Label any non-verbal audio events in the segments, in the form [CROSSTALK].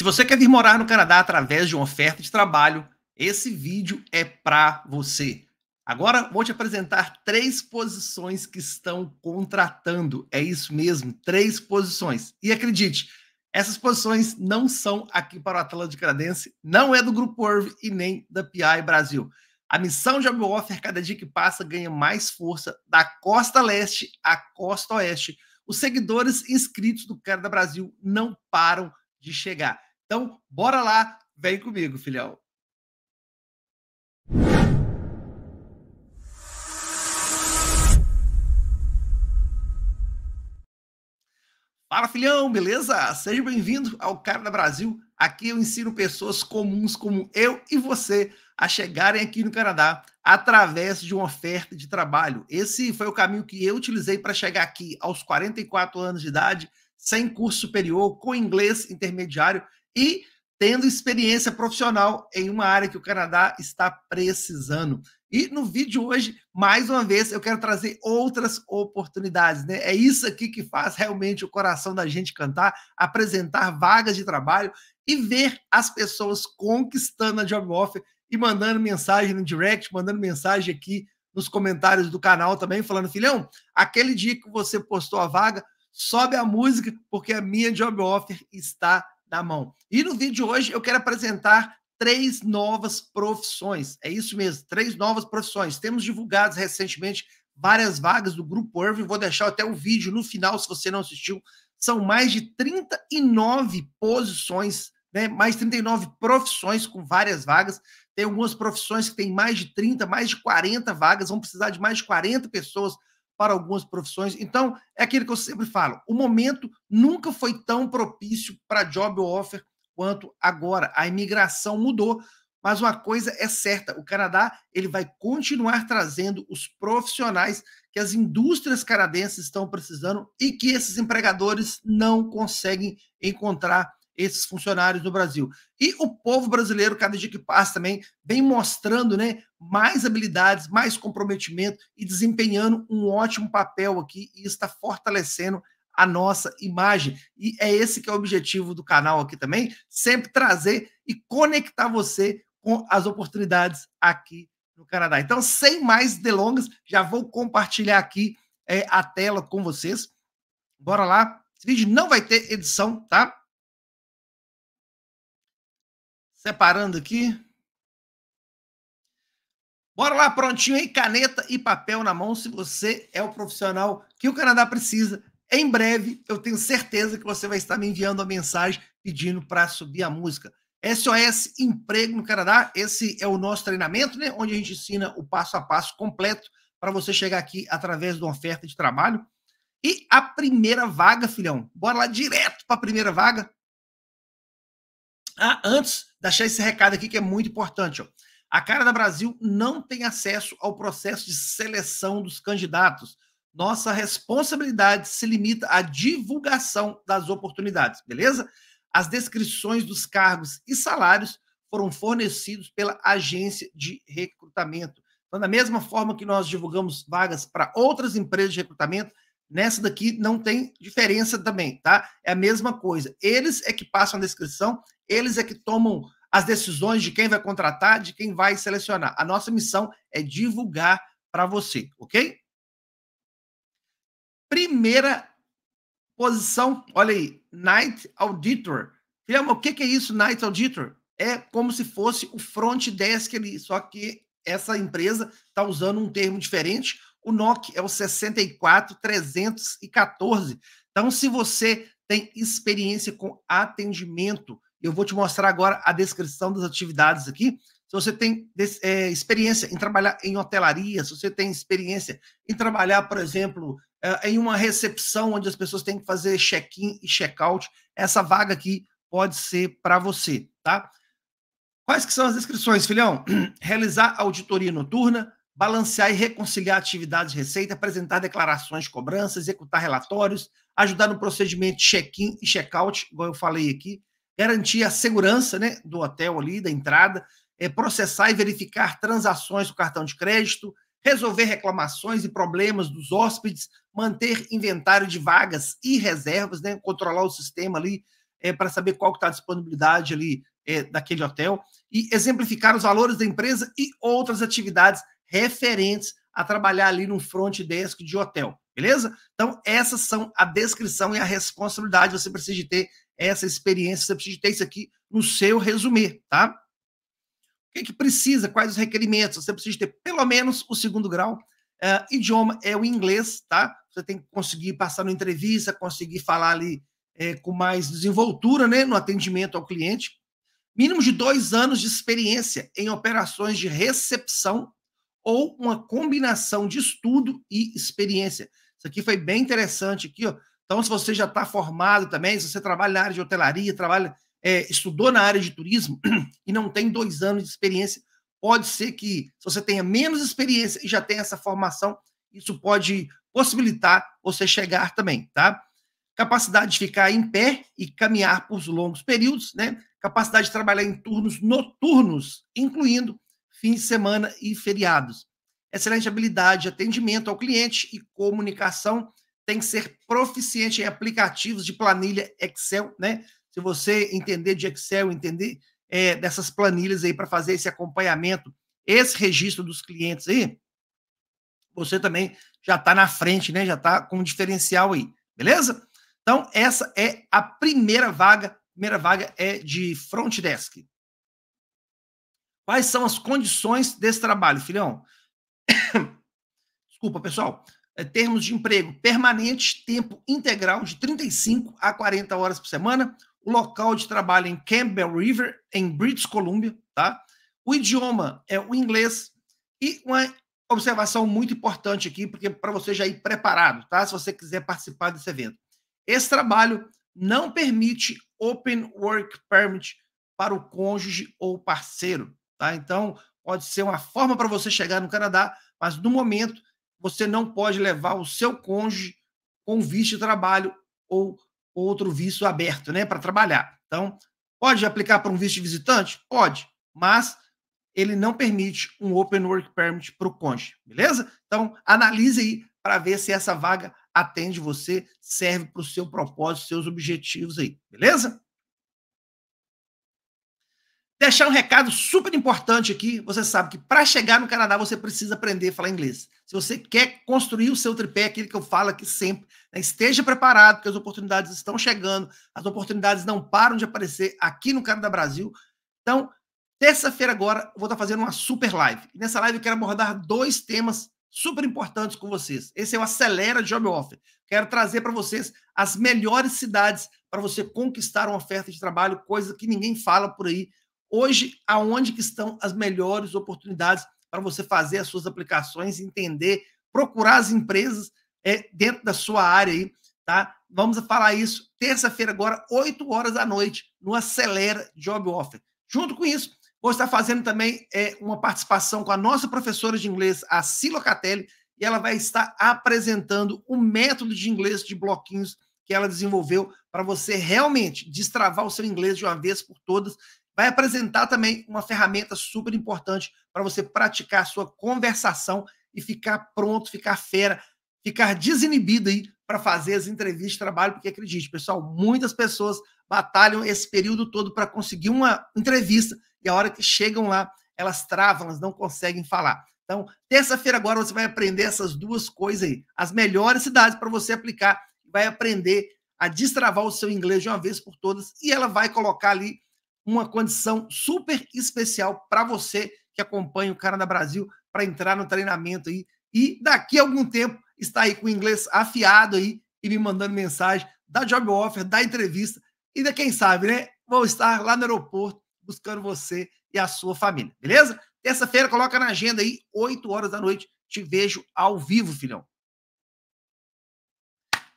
Se você quer vir morar no Canadá através de uma oferta de trabalho, esse vídeo é para você. Agora vou te apresentar três posições que estão contratando. É isso mesmo, três posições. E acredite, essas posições não são aqui para o Atlântico Canadense, não é do Grupo Orv e nem da PI Brasil. A missão Job Offer, é cada dia que passa, ganha mais força da costa leste à costa oeste. Os seguidores inscritos do Canadá Brasil não param de chegar. Então, bora lá, vem comigo, filhão. Fala, filhão, beleza? Seja bem-vindo ao Cara da Brasil. Aqui eu ensino pessoas comuns como eu e você a chegarem aqui no Canadá através de uma oferta de trabalho. Esse foi o caminho que eu utilizei para chegar aqui aos 44 anos de idade, sem curso superior, com inglês intermediário e tendo experiência profissional em uma área que o Canadá está precisando. E no vídeo hoje, mais uma vez, eu quero trazer outras oportunidades, né? É isso aqui que faz realmente o coração da gente cantar, apresentar vagas de trabalho e ver as pessoas conquistando a job offer e mandando mensagem no direct, mandando mensagem aqui nos comentários do canal também, falando: filhão, aquele dia que você postou a vaga, sobe a música, porque a minha job offer está da mão. E no vídeo de hoje eu quero apresentar três novas profissões. É isso mesmo, três novas profissões. Temos divulgados recentemente várias vagas do Grupo Irving. Vou deixar até o vídeo no final, se você não assistiu. São mais de 39 posições, né? mais 39 profissões com várias vagas. Tem algumas profissões que têm mais de 30, mais de 40 vagas, vão precisar de mais de 40 pessoas para algumas profissões. Então, é aquilo que eu sempre falo: o momento nunca foi tão propício para job offer quanto agora. A imigração mudou, mas uma coisa é certa: o Canadá ele vai continuar trazendo os profissionais que as indústrias canadenses estão precisando e que esses empregadores não conseguem encontrar esses funcionários no Brasil. E o povo brasileiro, cada dia que passa também, vem mostrando né, mais habilidades, mais comprometimento e desempenhando um ótimo papel aqui e está fortalecendo a nossa imagem. E é esse que é o objetivo do canal aqui também, sempre trazer e conectar você com as oportunidades aqui no Canadá. Então, sem mais delongas, já vou compartilhar aqui é, a tela com vocês. Bora lá. Esse vídeo não vai ter edição, tá? Separando aqui. Bora lá, prontinho, hein? Caneta e papel na mão, se você é o profissional que o Canadá precisa. Em breve, eu tenho certeza que você vai estar me enviando a mensagem pedindo para subir a música. SOS Emprego no Canadá, esse é o nosso treinamento, né? Onde a gente ensina o passo a passo completo para você chegar aqui através de uma oferta de trabalho. E a primeira vaga, filhão, bora lá direto para a primeira vaga. Ah, antes, deixar esse recado aqui que é muito importante. Ó. A Cara da Brasil não tem acesso ao processo de seleção dos candidatos. Nossa responsabilidade se limita à divulgação das oportunidades, beleza? As descrições dos cargos e salários foram fornecidos pela agência de recrutamento. Então, da mesma forma que nós divulgamos vagas para outras empresas de recrutamento, Nessa daqui não tem diferença também, tá? É a mesma coisa. Eles é que passam a descrição, eles é que tomam as decisões de quem vai contratar, de quem vai selecionar. A nossa missão é divulgar para você, ok? Primeira posição, olha aí, Night Auditor. Filma, o que, que é isso, Night Auditor? É como se fosse o front desk ali, só que essa empresa está usando um termo diferente o NOC é o 64314. Então, se você tem experiência com atendimento, eu vou te mostrar agora a descrição das atividades aqui. Se você tem é, experiência em trabalhar em hotelaria, se você tem experiência em trabalhar, por exemplo, é, em uma recepção onde as pessoas têm que fazer check-in e check-out, essa vaga aqui pode ser para você, tá? Quais que são as descrições, filhão? [CLEARS THROAT] Realizar auditoria noturna, balancear e reconciliar atividades de receita, apresentar declarações, cobranças, executar relatórios, ajudar no procedimento de check-in e check-out, igual eu falei aqui, garantir a segurança né, do hotel ali, da entrada, é, processar e verificar transações do cartão de crédito, resolver reclamações e problemas dos hóspedes, manter inventário de vagas e reservas, né, controlar o sistema ali é, eh, para saber qual está a disponibilidade ali é, daquele hotel e exemplificar os valores da empresa e outras atividades referentes a trabalhar ali no front desk de hotel, beleza? Então, essas são a descrição e a responsabilidade. Você precisa de ter essa experiência, você precisa de ter isso aqui no seu resumê, tá? O que, é que precisa? Quais os requerimentos? Você precisa ter pelo menos o segundo grau. Uh, idioma é o inglês, tá? Você tem que conseguir passar na entrevista, conseguir falar ali é, com mais desenvoltura, né, no atendimento ao cliente. Mínimo de dois anos de experiência em operações de recepção ou uma combinação de estudo e experiência. Isso aqui foi bem interessante aqui, ó. Então, se você já está formado também, se você trabalha na área de hotelaria, trabalha, é, estudou na área de turismo [CLEARS THROAT] e não tem dois anos de experiência, pode ser que se você tenha menos experiência e já tenha essa formação, isso pode possibilitar você chegar também, tá? Capacidade de ficar em pé e caminhar por longos períodos, né? Capacidade de trabalhar em turnos noturnos, incluindo fim de semana e feriados. Excelente habilidade de atendimento ao cliente e comunicação. Tem que ser proficiente em aplicativos de planilha Excel, né? Se você entender de Excel, entender é, dessas planilhas aí para fazer esse acompanhamento, esse registro dos clientes aí, você também já está na frente, né? Já está com um diferencial aí, beleza? Então, essa é a primeira vaga. A primeira vaga é de front desk. Quais são as condições desse trabalho, filhão? [COUGHS] Desculpa, pessoal. É, termos de emprego permanente, tempo integral de 35 a 40 horas por semana, o local de trabalho em Campbell River, em British Columbia, tá? O idioma é o inglês e uma observação muito importante aqui, porque para você já ir preparado, tá? Se você quiser participar desse evento. Esse trabalho não permite Open Work Permit para o cônjuge ou parceiro. Tá? Então, pode ser uma forma para você chegar no Canadá, mas no momento você não pode levar o seu cônjuge com visto de trabalho ou outro visto aberto né, para trabalhar. Então, pode aplicar para um visto de visitante? Pode, mas ele não permite um Open Work Permit para o cônjuge, beleza? Então, analise aí para ver se essa vaga atende você, serve para o seu propósito, seus objetivos aí, beleza? Deixar um recado super importante aqui. Você sabe que para chegar no Canadá você precisa aprender a falar inglês. Se você quer construir o seu tripé, aquele que eu falo aqui sempre, né? esteja preparado, porque as oportunidades estão chegando, as oportunidades não param de aparecer aqui no Canadá Brasil. Então, terça-feira agora, vou estar fazendo uma super live. E nessa live eu quero abordar dois temas super importantes com vocês. Esse é o Acelera Job Offer. Quero trazer para vocês as melhores cidades para você conquistar uma oferta de trabalho, coisa que ninguém fala por aí Hoje, aonde que estão as melhores oportunidades para você fazer as suas aplicações, entender, procurar as empresas é, dentro da sua área aí, tá? Vamos falar isso terça-feira agora, 8 horas da noite, no Acelera Job Offer. Junto com isso, vou estar fazendo também é, uma participação com a nossa professora de inglês, a Catelli e ela vai estar apresentando o método de inglês de bloquinhos que ela desenvolveu para você realmente destravar o seu inglês de uma vez por todas vai apresentar também uma ferramenta super importante para você praticar a sua conversação e ficar pronto, ficar fera, ficar desinibido aí para fazer as entrevistas de trabalho, porque acredite, pessoal, muitas pessoas batalham esse período todo para conseguir uma entrevista e a hora que chegam lá, elas travam, elas não conseguem falar. Então, terça-feira agora você vai aprender essas duas coisas aí, as melhores cidades para você aplicar, vai aprender a destravar o seu inglês de uma vez por todas e ela vai colocar ali uma condição super especial para você que acompanha o Canadá Brasil para entrar no treinamento aí. E daqui a algum tempo está aí com o inglês afiado aí e me mandando mensagem da job offer, da entrevista e da quem sabe, né? Vou estar lá no aeroporto buscando você e a sua família, beleza? Terça-feira coloca na agenda aí, 8 horas da noite. Te vejo ao vivo, filhão.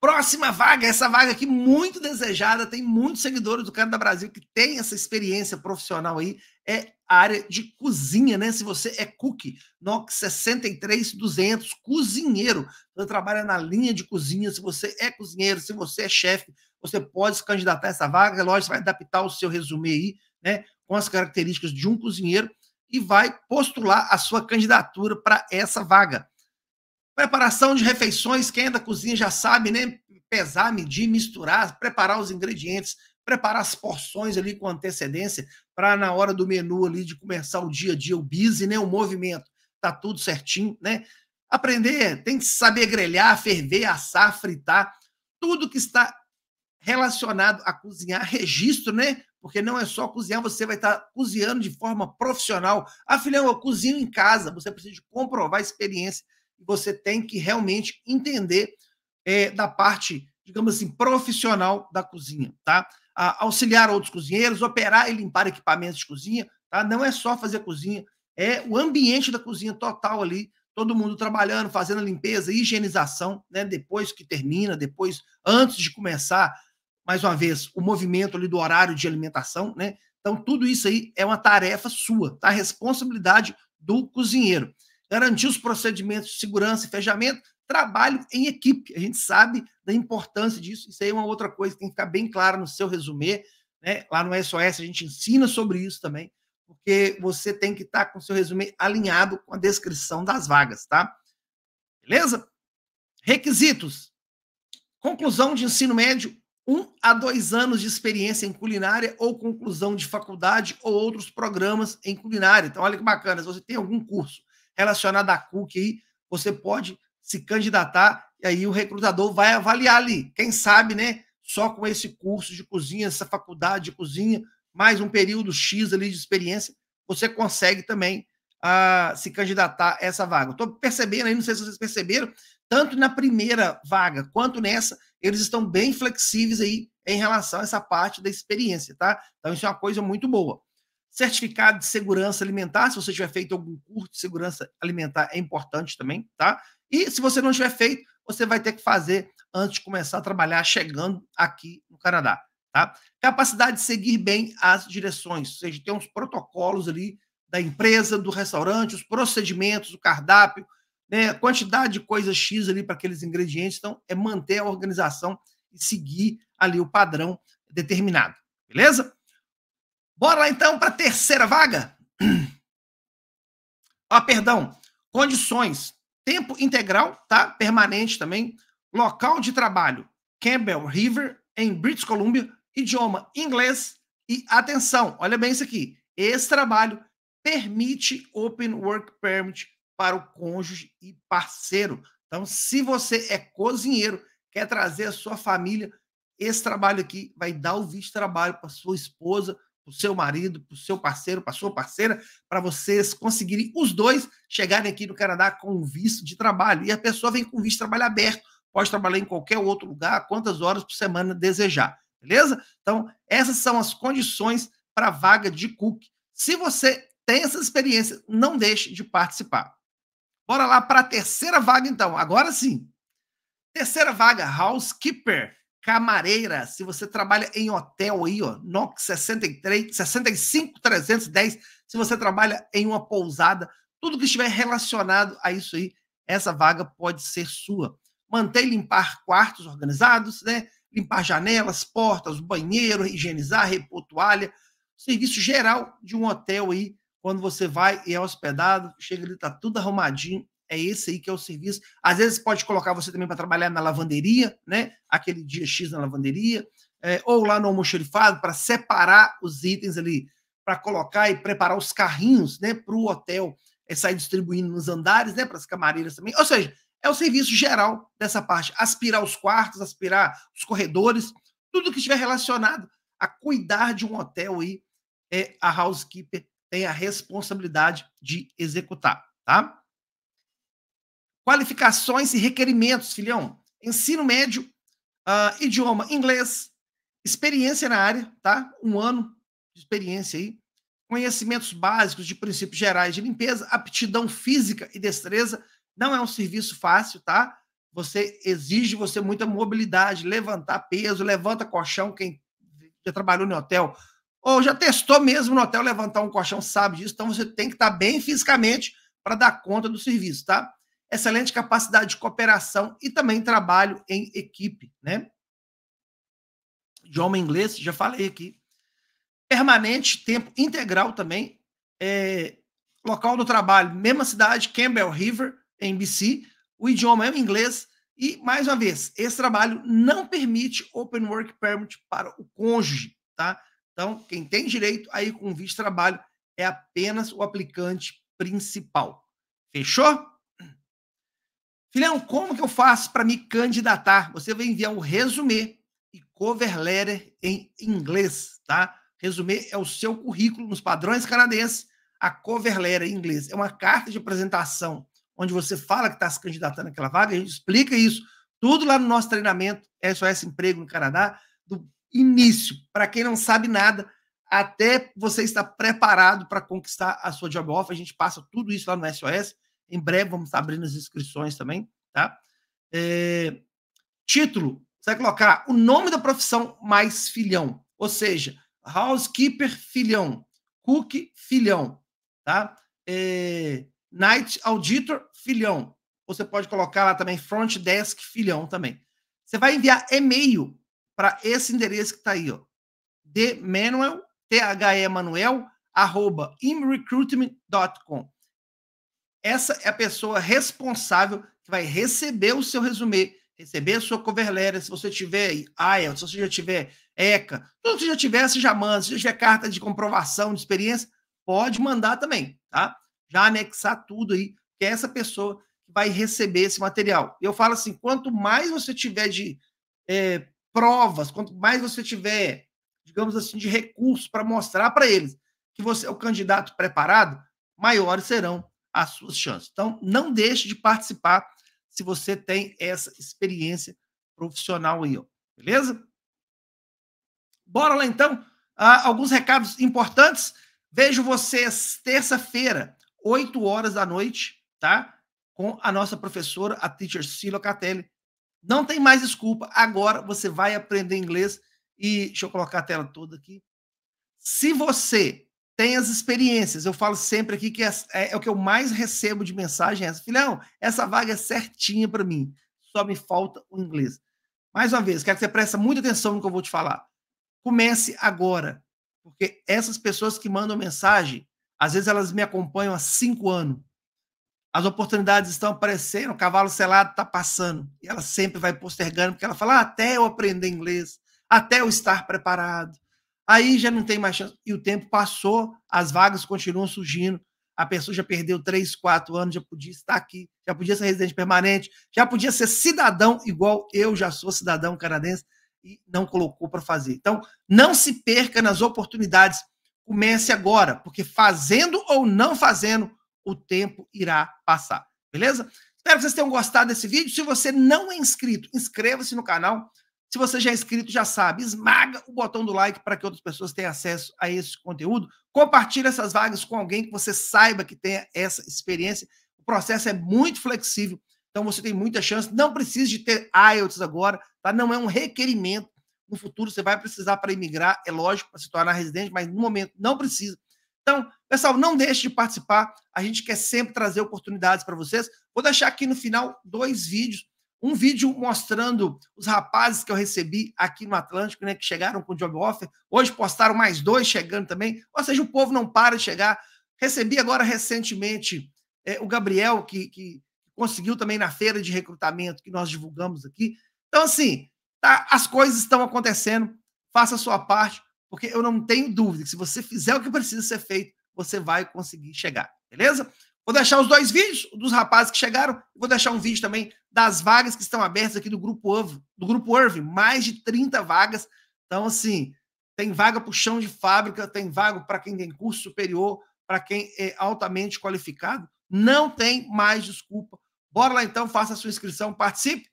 Próxima vaga, essa vaga aqui muito desejada, tem muitos seguidores do Canadá Brasil que tem essa experiência profissional aí, é a área de cozinha, né? Se você é cook, NOC 63200, cozinheiro, você trabalha na linha de cozinha, se você é cozinheiro, se você é chefe, você pode se candidatar a essa vaga, é lógico, você vai adaptar o seu resumo aí, né, com as características de um cozinheiro e vai postular a sua candidatura para essa vaga. Preparação de refeições, quem ainda é cozinha já sabe, né? Pesar, medir, misturar, preparar os ingredientes, preparar as porções ali com antecedência, para na hora do menu ali de começar o dia a dia, o busy, né? O movimento, tá tudo certinho, né? Aprender, tem que saber grelhar, ferver, assar, fritar, tudo que está relacionado a cozinhar, registro, né? Porque não é só cozinhar, você vai estar tá cozinhando de forma profissional. Ah, filhão, eu cozinho em casa, você precisa comprovar a experiência e você tem que realmente entender é, da parte, digamos assim, profissional da cozinha, tá? A auxiliar outros cozinheiros, operar e limpar equipamentos de cozinha, tá? Não é só fazer cozinha, é o ambiente da cozinha total ali, todo mundo trabalhando, fazendo a limpeza, higienização, né? Depois que termina, depois, antes de começar, mais uma vez, o movimento ali do horário de alimentação, né? Então, tudo isso aí é uma tarefa sua, tá? A responsabilidade do cozinheiro garantir os procedimentos de segurança e fechamento, trabalho em equipe. A gente sabe da importância disso. Isso aí é uma outra coisa que tem que ficar bem claro no seu resumê. Né? Lá no SOS a gente ensina sobre isso também, porque você tem que estar com o seu resumê alinhado com a descrição das vagas, tá? Beleza? Requisitos. Conclusão de ensino médio, um a dois anos de experiência em culinária ou conclusão de faculdade ou outros programas em culinária. Então, olha que bacana, se você tem algum curso relacionada à CUC aí, você pode se candidatar e aí o recrutador vai avaliar ali. Quem sabe, né? Só com esse curso de cozinha, essa faculdade de cozinha, mais um período X ali de experiência, você consegue também uh, se candidatar a essa vaga. Estou percebendo aí, não sei se vocês perceberam, tanto na primeira vaga quanto nessa, eles estão bem flexíveis aí em relação a essa parte da experiência, tá? Então, isso é uma coisa muito boa. Certificado de segurança alimentar, se você tiver feito algum curso de segurança alimentar, é importante também, tá? E se você não tiver feito, você vai ter que fazer antes de começar a trabalhar chegando aqui no Canadá, tá? Capacidade de seguir bem as direções, ou seja, tem uns protocolos ali da empresa, do restaurante, os procedimentos, o cardápio, né, quantidade de coisa X ali para aqueles ingredientes. Então, é manter a organização e seguir ali o padrão determinado, beleza? Bora lá então para a terceira vaga. Ah, [CLEARS THROAT] perdão. Condições. Tempo integral, tá? Permanente também. Local de trabalho. Campbell River, em British Columbia. Idioma inglês. E atenção, olha bem isso aqui. Esse trabalho permite Open Work Permit para o cônjuge e parceiro. Então, se você é cozinheiro, quer trazer a sua família, esse trabalho aqui vai dar o visto de trabalho para sua esposa, para o seu marido, para o seu parceiro, para sua parceira, para vocês conseguirem os dois chegarem aqui no Canadá com um visto de trabalho. E a pessoa vem com visto de trabalho aberto, pode trabalhar em qualquer outro lugar, quantas horas por semana desejar, beleza? Então, essas são as condições para a vaga de cook. Se você tem essa experiência, não deixe de participar. Bora lá para a terceira vaga, então. Agora sim. Terceira vaga, housekeeper camareira. Se você trabalha em hotel aí, ó, NOC 63, 65310. Se você trabalha em uma pousada, tudo que estiver relacionado a isso aí, essa vaga pode ser sua. Manter e limpar quartos organizados, né? Limpar janelas, portas, banheiro, higienizar, repor toalha. Serviço geral de um hotel aí, quando você vai e é hospedado, chega ali, tá tudo arrumadinho é esse aí que é o serviço. Às vezes pode colocar você também para trabalhar na lavanderia, né? Aquele dia X na lavanderia, é, ou lá no almoxerifado para separar os itens ali, para colocar e preparar os carrinhos, né, para o hotel, é, sair distribuindo nos andares, né, para as camareiras também. Ou seja, é o serviço geral dessa parte, aspirar os quartos, aspirar os corredores, tudo que estiver relacionado a cuidar de um hotel aí, é, a housekeeper tem a responsabilidade de executar, tá? qualificações e requerimentos, filhão. Ensino médio, uh, idioma inglês, experiência na área, tá? Um ano de experiência aí. Conhecimentos básicos de princípios gerais de limpeza, aptidão física e destreza. Não é um serviço fácil, tá? Você exige você muita mobilidade, levantar peso, levanta colchão. Quem já trabalhou no hotel ou já testou mesmo no hotel levantar um colchão sabe disso. Então você tem que estar bem fisicamente para dar conta do serviço, tá? excelente capacidade de cooperação e também trabalho em equipe, né? Idioma inglês, já falei aqui. Permanente, tempo integral também. É, local do trabalho, mesma cidade, Campbell River, em BC. O idioma é o inglês. E, mais uma vez, esse trabalho não permite Open Work Permit para o cônjuge, tá? Então, quem tem direito aí com visto de trabalho é apenas o aplicante principal. Fechou? Filhão, como que eu faço para me candidatar? Você vai enviar um resumê e cover letter em inglês, tá? Resumê é o seu currículo nos padrões canadenses. A cover letter em inglês é uma carta de apresentação onde você fala que está se candidatando àquela vaga. A gente explica isso tudo lá no nosso treinamento SOS Emprego no Canadá, do início, para quem não sabe nada, até você estar preparado para conquistar a sua job offer. A gente passa tudo isso lá no SOS. Em breve vamos estar abrindo as inscrições também, tá? É, título, você vai colocar o nome da profissão mais filhão, ou seja, housekeeper filhão, cook filhão, tá? É, night auditor filhão. Você pode colocar lá também front desk filhão também. Você vai enviar e-mail para esse endereço que está aí, ó. dmanuel, T-H-E-Manuel, arroba imrecruitment.com. Essa é a pessoa responsável que vai receber o seu resumê, receber a sua cover letter, se você tiver IELTS, se você já tiver ECA, se você já tiver, se já manda, se já tiver carta de comprovação de experiência, pode mandar também, tá? Já anexar tudo aí, que é essa pessoa que vai receber esse material. Eu falo assim, quanto mais você tiver de é, provas, quanto mais você tiver, digamos assim, de recursos para mostrar para eles que você é o candidato preparado, maiores serão as suas chances. Então, não deixe de participar se você tem essa experiência profissional aí, ó. beleza? Bora lá então, ah, alguns recados importantes. Vejo vocês terça-feira, 8 horas da noite, tá? Com a nossa professora, a teacher Silo Catelli. Não tem mais desculpa, agora você vai aprender inglês e deixa eu colocar a tela toda aqui. Se você tem as experiências. Eu falo sempre aqui que é, é, é o que eu mais recebo de mensagem é essa. Filhão, essa vaga é certinha para mim. Só me falta o inglês. Mais uma vez, quero que você preste muita atenção no que eu vou te falar. Comece agora. Porque essas pessoas que mandam mensagem, às vezes elas me acompanham há cinco anos. As oportunidades estão aparecendo, o cavalo selado está passando. E ela sempre vai postergando, porque ela fala: ah, até eu aprender inglês, até eu estar preparado, Aí já não tem mais chance. E o tempo passou, as vagas continuam surgindo. A pessoa já perdeu três, quatro anos, já podia estar aqui, já podia ser residente permanente, já podia ser cidadão, igual eu já sou cidadão canadense, e não colocou para fazer. Então, não se perca nas oportunidades. Comece agora, porque fazendo ou não fazendo, o tempo irá passar. Beleza? Espero que vocês tenham gostado desse vídeo. Se você não é inscrito, inscreva-se no canal. Se você já é inscrito, já sabe, esmaga o botão do like para que outras pessoas tenham acesso a esse conteúdo. Compartilhe essas vagas com alguém que você saiba que tenha essa experiência. O processo é muito flexível, então você tem muita chance. Não precisa de ter IELTS agora, tá? Não é um requerimento. No futuro você vai precisar para emigrar, é lógico, para se tornar residente, mas no momento não precisa. Então, pessoal, não deixe de participar. A gente quer sempre trazer oportunidades para vocês. Vou deixar aqui no final dois vídeos um vídeo mostrando os rapazes que eu recebi aqui no Atlântico, né, que chegaram com o job offer. Hoje postaram mais dois chegando também. Ou seja, o povo não para de chegar. Recebi agora recentemente é, o Gabriel, que, que conseguiu também na feira de recrutamento que nós divulgamos aqui. Então, assim, tá, as coisas estão acontecendo. Faça a sua parte, porque eu não tenho dúvida que se você fizer o que precisa ser feito, você vai conseguir chegar. Beleza? Vou deixar os dois vídeos dos rapazes que chegaram. Vou deixar um vídeo também das vagas que estão abertas aqui do Grupo URV. Do Grupo URV, mais de 30 vagas. Então, assim, tem vaga para o chão de fábrica, tem vaga para quem tem curso superior, para quem é altamente qualificado. Não tem mais desculpa. Bora lá então, faça a sua inscrição, participe.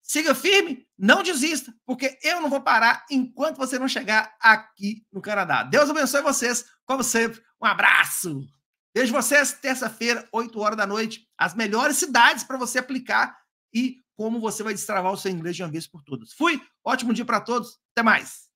Siga firme, não desista, porque eu não vou parar enquanto você não chegar aqui no Canadá. Deus abençoe vocês, como sempre. Um abraço! Vejo vocês terça-feira, 8 horas da noite. As melhores cidades para você aplicar e como você vai destravar o seu inglês de uma vez por todas. Fui, ótimo dia para todos. Até mais.